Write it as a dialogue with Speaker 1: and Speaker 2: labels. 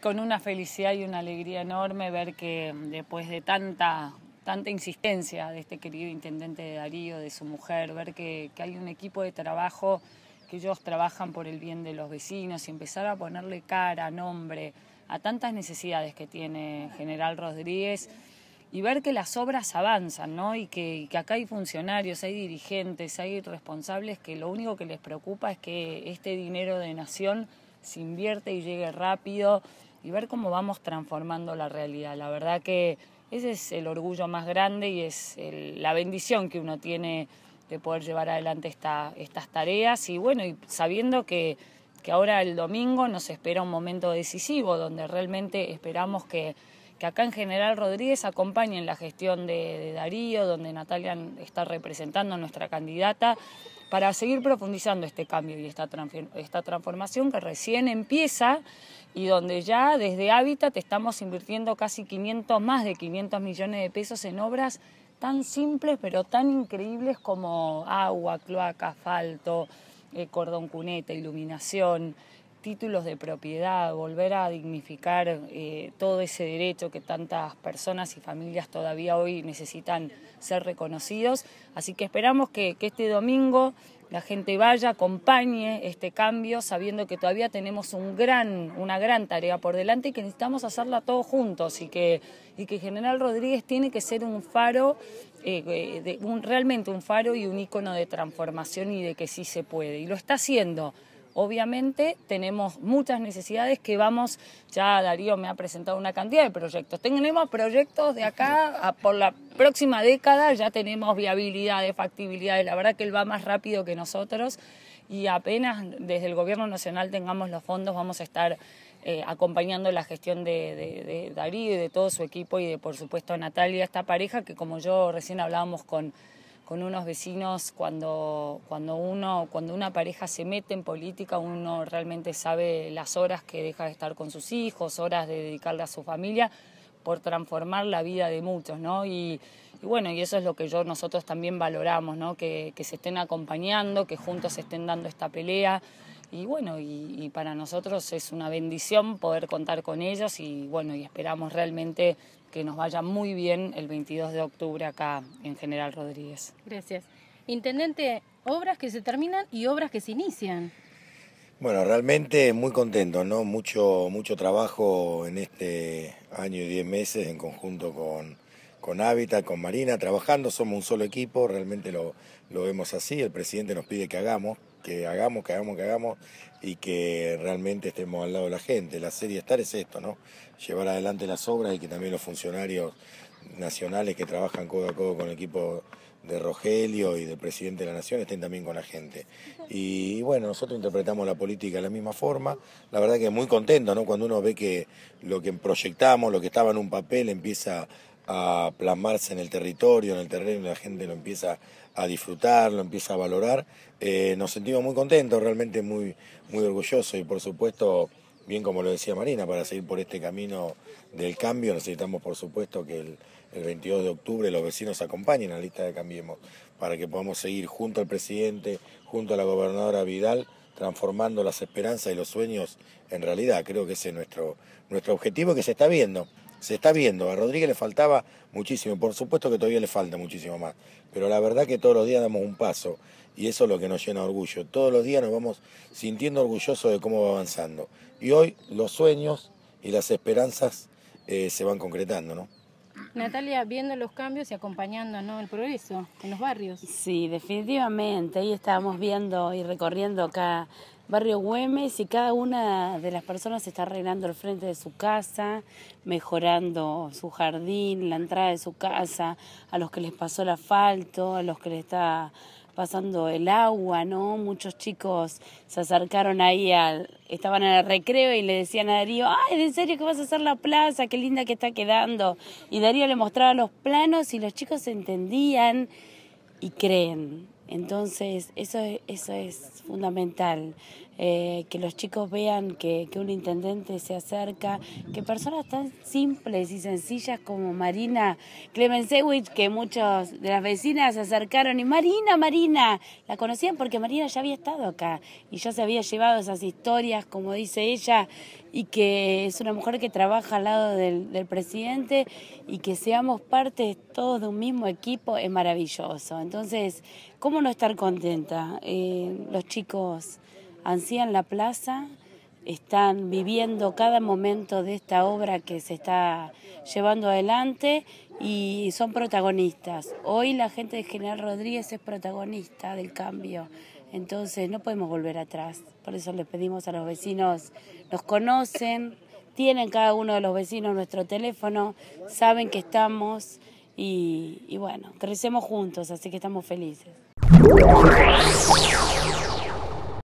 Speaker 1: Con una felicidad y una alegría enorme ver que mm, después de tanta, tanta insistencia de este querido intendente de Darío, de su mujer, ver que, hay un equipo de trabajo que ellos trabajan por el bien de los vecinos y empezar a ponerle cara, nombre a tantas necesidades que tiene General Rodríguez y ver que las obras avanzan, ¿no? Y que, y que, acá hay funcionarios, hay dirigentes, hay responsables que lo único que les preocupa es que este dinero de nación se invierte y llegue rápido y ver cómo vamos transformando la realidad. La verdad que ese es el orgullo más grande y es la bendición que uno tiene de poder llevar adelante estas tareas y bueno, y sabiendo que, que, ahora el domingo nos espera un momento decisivo donde realmente esperamos que, acá en General Rodríguez acompañen la gestión de Darío, donde Natalia está representando a nuestra candidata para seguir profundizando este cambio y esta, transformación que recién empieza y donde ya desde Hábitat estamos invirtiendo casi 500, más de 500 millones de pesos en obras tan simples pero tan increíbles como agua, cloaca, asfalto, eh, cordón cuneta, iluminación, títulos de propiedad, volver a dignificar eh, todo ese derecho que tantas personas y familias todavía hoy necesitan ser reconocidos. Así que esperamos que, este domingo la gente vaya, acompañe este cambio, sabiendo que todavía tenemos un gran, una gran tarea por delante y que necesitamos hacerla todos juntos y que, y que General Rodríguez tiene que ser un faro, eh, eh, realmente un faro y un ícono de transformación y de que sí se puede. Y lo está haciendo. Obviamente tenemos muchas necesidades que vamos, ya Darío me ha presentado una cantidad de proyectos. Tenemos proyectos de acá por la próxima década, ya tenemos viabilidades, factibilidad La verdad que él va más rápido que nosotros y apenas desde el Gobierno Nacional tengamos los fondos vamos a estar eh, acompañando la gestión de, de, Darío y de todo su equipo y de por supuesto Natalia, esta pareja que como yo recién hablábamos con con unos vecinos cuando, cuando, uno, cuando una pareja se mete en política, uno realmente sabe las horas que deja de estar con sus hijos, horas de dedicarle a su familia por transformar la vida de muchos, ¿no? Y, bueno, y eso es lo que yo, nosotros también valoramos, ¿no? Que, que se estén acompañando, que juntos estén dando esta pelea. Y bueno, y para nosotros es una bendición poder contar con ellos y bueno, y esperamos realmente que nos vaya muy bien el 22 de octubre acá en General Rodríguez.
Speaker 2: Gracias. Intendente, obras que se terminan y obras que se inician.
Speaker 3: Bueno, realmente muy contento, ¿no? Mucho, mucho trabajo en este año y diez meses en conjunto con, con Hábitat, con Marina, trabajando, somos un solo equipo, realmente lo, lo vemos así, el presidente nos pide que hagamos, que hagamos, que hagamos, que hagamos y que realmente estemos al lado de la gente. La serie estar es esto, ¿no? Llevar adelante las obras y que también los funcionarios nacionales que trabajan codo a codo con el equipo de Rogelio y del presidente de la Nación estén también con la gente. Y, bueno, nosotros interpretamos la política de la misma forma. La verdad que muy contento, ¿no? Cuando uno ve que lo que proyectamos, lo que estaba en un papel, empieza a plasmarse en el territorio, en el terreno, y la gente lo empieza a disfrutar, lo empieza a valorar. Eh, nos sentimos muy contentos, realmente muy, muy orgullosos y por supuesto, bien como lo decía Marina, para seguir por este camino del cambio necesitamos por supuesto que el, 22 de octubre los vecinos acompañen a la lista de Cambiemos para que podamos seguir junto al presidente, junto a la gobernadora Vidal, transformando las esperanzas y los sueños en realidad. Creo que ese es nuestro, nuestro objetivo que se está viendo se está viendo. A Rodríguez le faltaba muchísimo, por supuesto que todavía le falta muchísimo más, pero la verdad que todos los días damos un paso y eso es lo que nos llena de orgullo. Todos los días nos vamos sintiendo orgullosos de cómo va avanzando. Y hoy los sueños y las esperanzas eh, se van concretando, ¿no?
Speaker 2: Natalia, viendo los cambios y acompañando ¿no? el progreso en los barrios. Sí, definitivamente. Ahí estábamos viendo y recorriendo acá Barrio Güemes y cada una de las personas está arreglando el frente de su casa, mejorando su jardín, la entrada de su casa, a los que les pasó el asfalto, a los que les está pasando el agua, ¿no? Muchos chicos se acercaron ahí al, estaban en el recreo y le decían a Darío, ay, ¿en serio que vas a hacer la plaza? Qué linda que está quedando. Y Darío le mostraba los planos y los chicos entendían y creen. Entonces, eso, e, eso es fundamental, eh, que los chicos vean que, un intendente se acerca, que personas tan simples y sencillas como Marina Clemensewicz, que muchos de las vecinas se acercaron y Marina, Marina, la conocían porque Marina ya había estado acá y ya se había llevado esas historias, como dice ella, y que es una mujer que trabaja al lado del, presidente y que seamos parte todos de un mismo equipo es maravilloso. Entonces, ¿cómo ¿Cómo no estar contenta? Eh, los chicos ansían la plaza, están viviendo cada momento de esta obra que se está llevando adelante y son protagonistas. Hoy la gente de General Rodríguez es protagonista del cambio, entonces no podemos volver atrás. Por eso les pedimos a los vecinos, los conocen, tienen cada uno de los vecinos nuestro teléfono, saben que estamos y bueno, crecemos juntos, así que estamos felices.
Speaker 3: Gracias.